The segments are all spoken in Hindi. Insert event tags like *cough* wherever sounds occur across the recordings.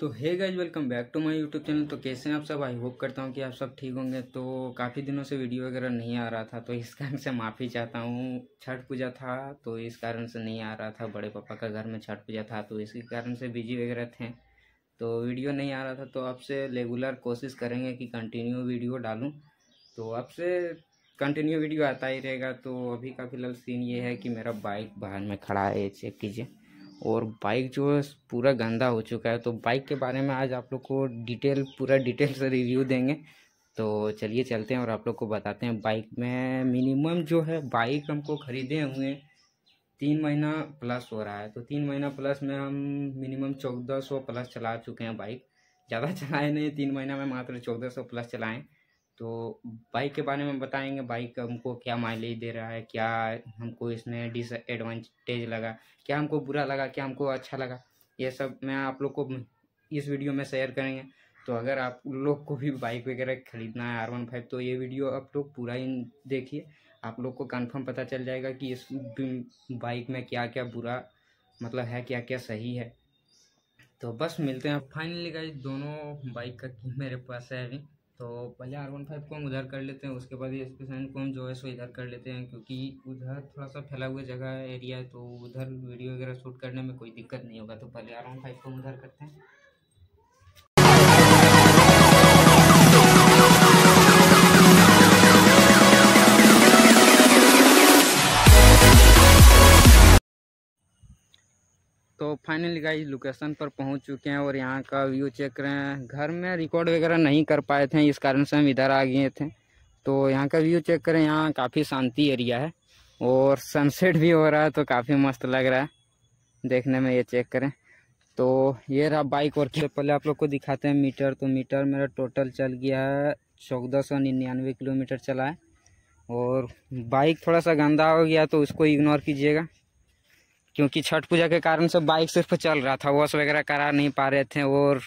तो hey guys welcome back to my YouTube channel तो कैसे हैं आप सब आई होप करता हूँ कि आप सब ठीक होंगे तो काफ़ी दिनों से वीडियो वगैरह नहीं आ रहा था तो इस कारण से माफ़ी चाहता हूँ छठ पूजा था तो इस कारण से नहीं आ रहा था बड़े पापा का घर में छठ पूजा था तो इसी कारण से बिजी वगैरह थे तो वीडियो नहीं आ रहा था तो आपसे रेगुलर कोशिश करेंगे कि कंटिन्यू वीडियो डालूँ तो आपसे कंटिन्यू वीडियो आता ही रहेगा तो अभी का फिलहाल सीन ये है कि मेरा बाइक बाहर में खड़ा है चेक कीजिए और बाइक जो है पूरा गंदा हो चुका है तो बाइक के बारे में आज आप लोग को डिटेल पूरा डिटेल से रिव्यू देंगे तो चलिए चलते हैं और आप लोग को बताते हैं बाइक में मिनिमम जो है बाइक हमको ख़रीदे हुए तीन महीना प्लस हो रहा है तो तीन महीना प्लस में हम मिनिमम चौदह सौ प्लस चला चुके हैं बाइक ज़्यादा *laughs* चलाए नहीं तीन महीना में मात्र चौदह सौ प्लस चलाएँ तो बाइक के बारे में बताएंगे बाइक हमको क्या माइलेज दे रहा है क्या हमको इसमें डिसएडवांटेज लगा क्या हमको बुरा लगा क्या हमको अच्छा लगा ये सब मैं आप लोग को इस वीडियो में शेयर करेंगे तो अगर आप लोग को भी बाइक वगैरह खरीदना है आर वन फाइव तो ये वीडियो आप लोग पूरा ही देखिए आप लोग को कंफर्म पता चल जाएगा कि इस बाइक में क्या क्या बुरा मतलब है क्या क्या सही है तो बस मिलते हैं फाइनली गाइज दोनों बाइक का मेरे पास है अभी तो पहले आर वन फाइव को हम उधर कर लेते हैं उसके बाद ये पी साइन को हम जो है सो इधर कर लेते हैं क्योंकि उधर थोड़ा सा फैला हुआ जगह एरिया है तो उधर वीडियो वगैरह शूट करने में कोई दिक्कत नहीं होगा तो पहले आर वन फाइव को हम उधर करते हैं तो फाइनली गाइज लोकेशन पर पहुंच चुके हैं और यहाँ का व्यू चेक कर रहे हैं घर में रिकॉर्ड वगैरह नहीं कर पाए थे इस कारण से हम इधर आ गए थे तो यहाँ का व्यू चेक करें यहाँ काफ़ी शांति एरिया है और सनसेट भी हो रहा है तो काफ़ी मस्त लग रहा है देखने में ये चेक करें तो ये रहा बाइक और खेल पहले आप लोग को दिखाते हैं मीटर तो मीटर मेरा टोटल चल गया है चौदह सौ निन्यानवे किलोमीटर चला है और बाइक थोड़ा सा गंदा हो गया तो उसको इग्नोर कीजिएगा क्योंकि छठ पूजा के कारण से बाइक सिर्फ चल रहा था वॉश वगैरह करा नहीं पा रहे थे और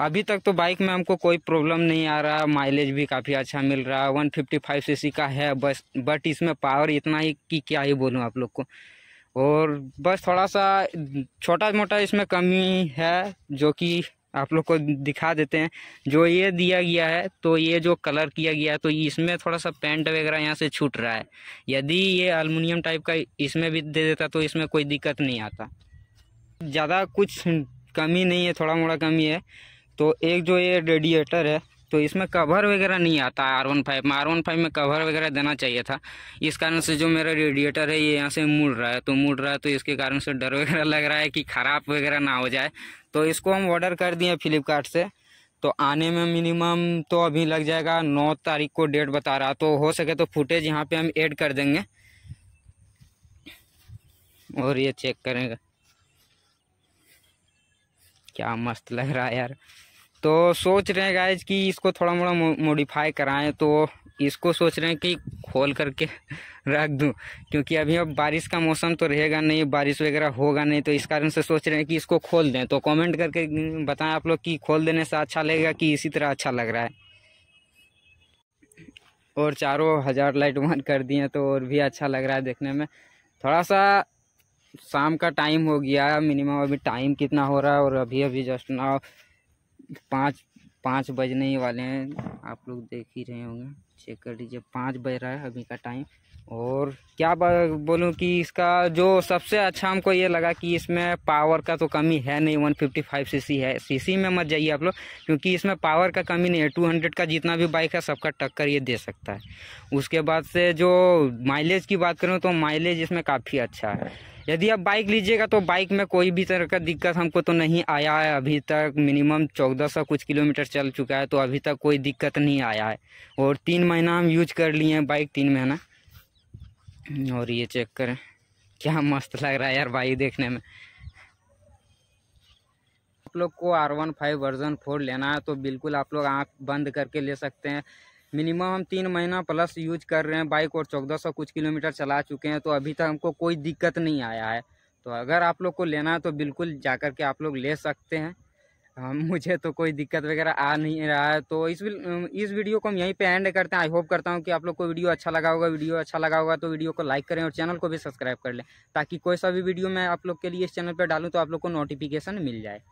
अभी तक तो बाइक में हमको कोई प्रॉब्लम नहीं आ रहा माइलेज भी काफ़ी अच्छा मिल रहा है one fifty five C C का है बस बट इसमें पावर इतना ही कि क्या ही बोलूँ आप लोग को और बस थोड़ा सा छोटा मोटा इसमें कमी है जो कि आप लोग को दिखा देते हैं जो ये दिया गया है तो ये जो कलर किया गया है तो इसमें थोड़ा सा पेंट वगैरह यहाँ से छूट रहा है यदि ये अलमुनियम टाइप का इसमें भी दे देता तो इसमें कोई दिक्कत नहीं आता ज़्यादा कुछ कमी नहीं है थोड़ा मोड़ा कमी है तो एक जो ये रेडिएटर है तो इसमें कवर वगैरह नहीं आता आर वन फाइव में आर वन फाइव में कवर वगैरह देना चाहिए था इस कारण से जो मेरा रेडिएटर है ये यहाँ से मुड़ रहा है तो मुड़ रहा है तो इसके कारण से डर वगैरह लग रहा है कि ख़राब वगैरह ना हो जाए तो इसको हम ऑर्डर कर दिए फ्लिपकार्ट से तो आने में मिनिमम तो अभी लग जाएगा नौ तारीख को डेट बता रहा तो हो सके तो फुटेज यहाँ पे हम ऐड कर देंगे और ये चेक करेंगे क्या मस्त लग रहा है यार तो सोच रहे हैं गाइज कि इसको थोड़ा मोड़ा मॉडिफाई कराएं तो इसको सोच रहे हैं कि खोल करके *laughs* रख दूँ क्योंकि अभी अब बारिश का मौसम तो रहेगा नहीं बारिश वगैरह होगा नहीं तो इस कारण से सोच रहे हैं कि इसको खोल दें तो कमेंट करके बताएं आप लोग कि खोल देने से अच्छा लगेगा कि इसी तरह अच्छा लग रहा है और चारों हज़ार लाइट वन कर दिए तो और भी अच्छा लग रहा है देखने में थोड़ा सा शाम का टाइम हो गया मिनिमम अभी टाइम कितना हो रहा है और अभी अभी जस्ट ना पाँच पाँच बजने ही वाले हैं आप लोग देख ही रहे होंगे चेक कर लीजिए पाँच बज रहा है अभी का टाइम और क्या बोलूँ कि इसका जो सबसे अच्छा हमको ये लगा कि इसमें पावर का तो कमी है नहीं 155 सीसी है सीसी में मत जाइए आप लोग क्योंकि इसमें पावर का कमी नहीं है 200 का जितना भी बाइक है सबका टक्कर ये दे सकता है उसके बाद से जो माइलेज की बात करूँ तो माइलेज इसमें काफ़ी अच्छा है यदि आप बाइक लीजिएगा तो बाइक में कोई भी तरह का दिक्कत हमको तो नहीं आया है अभी तक मिनिमम चौदह सौ कुछ किलोमीटर चल चुका है तो अभी तक कोई दिक्कत नहीं आया है और तीन महीना हम यूज कर लिए हैं बाइक तीन महीना और ये चेक करें क्या मस्त लग रहा है यार बाइक देखने में आप लोग को R one five version four लेना है तो बिल्कुल आप लोग आँख बंद करके ले सकते हैं मिनिमम हम तीन महीना प्लस यूज कर रहे हैं बाइक और चौदह सौ कुछ किलोमीटर चला चुके हैं तो अभी तक हमको कोई दिक्कत नहीं आया है तो अगर आप लोग को लेना है तो बिल्कुल जा कर के आप लोग ले सकते हैं हम मुझे तो कोई दिक्कत वगैरह आ नहीं रहा है तो इस इस वीडियो को हम यहीं पे एंड करते हैं आई होप करता हूँ कि आप लोग को वीडियो अच्छा लगा होगा वीडियो अच्छा लगा होगा तो वीडियो को लाइक करें और चैनल को भी सब्सक्राइब कर लें ताकि कोई सा भी वीडियो मैं आप लोग के लिए इस चैनल पर डालूँ तो आप लोग को नोटिफिकेशन मिल जाए